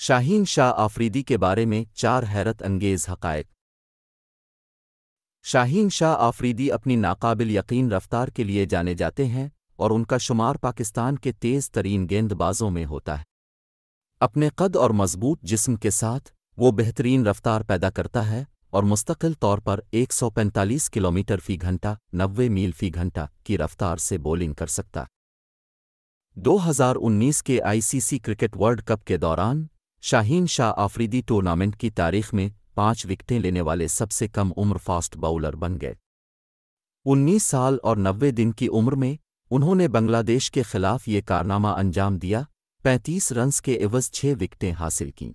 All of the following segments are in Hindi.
शाहीन शाह आफरीदी के बारे में चार हैरत अंगेज हकायक शाहीन शाह आफरीदी अपनी नाकाबिल यकीन रफ्तार के लिए जाने जाते हैं और उनका शुमार पाकिस्तान के तेज तरीन गेंदबाजों में होता है अपने कद और मजबूत जिस्म के साथ वो बेहतरीन रफ्तार पैदा करता है और मुस्तकिल तौर पर 145 किलोमीटर फी घंटा 90 मील फी घंटा की रफ्तार से बॉलिंग कर सकता 2019 के आईसीसी क्रिकेट वर्ल्ड कप के दौरान शाहीन शाह आफरीदी टूर्नामेंट की तारीख में पाँच विकटें लेने वाले सबसे कम उम्र फास्ट बाउलर बन गए 19 साल और 90 दिन की उम्र में उन्होंने बांग्लादेश के खिलाफ ये कारनामा अंजाम दिया 35 रन्स के एवज छः विकटें हासिल कीं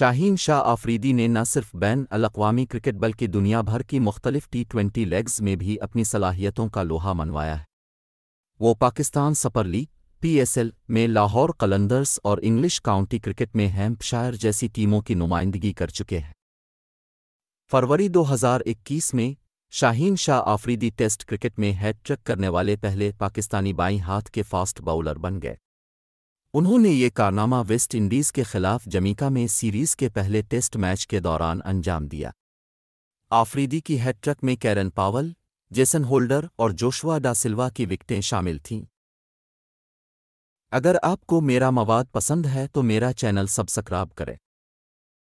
शाहीन शाह आफरीदी ने न सिर्फ बैन अलावी क्रिकेट बल्कि दुनिया भर की मुख्तलिफ टी ट्वेंटी लेग्स में भी अपनी सलाहियतों का लोहा मनवाया है वो पाकिस्तान सपर लीग पीएसएल में लाहौर कलंदर्स और इंग्लिश काउंटी क्रिकेट में हैम्पशायर जैसी टीमों की नुमाइंदगी कर चुके हैं फरवरी 2021 में शाहीन शाह आफरीदी टेस्ट क्रिकेट में हैट्रिक करने वाले पहले पाकिस्तानी बाई हाथ के फास्ट बाउलर बन गए उन्होंने ये कारनामा वेस्ट इंडीज़ के खिलाफ जमीका में सीरीज़ के पहले टेस्ट मैच के दौरान अंजाम दिया आफरीदी की हैट्रिक में कैरन पावल जेसन होल्डर और जोशुआ डा सिल्वा की विकटें शामिल थीं अगर आपको मेरा मवाद पसंद है तो मेरा चैनल सब्सक्राइब करें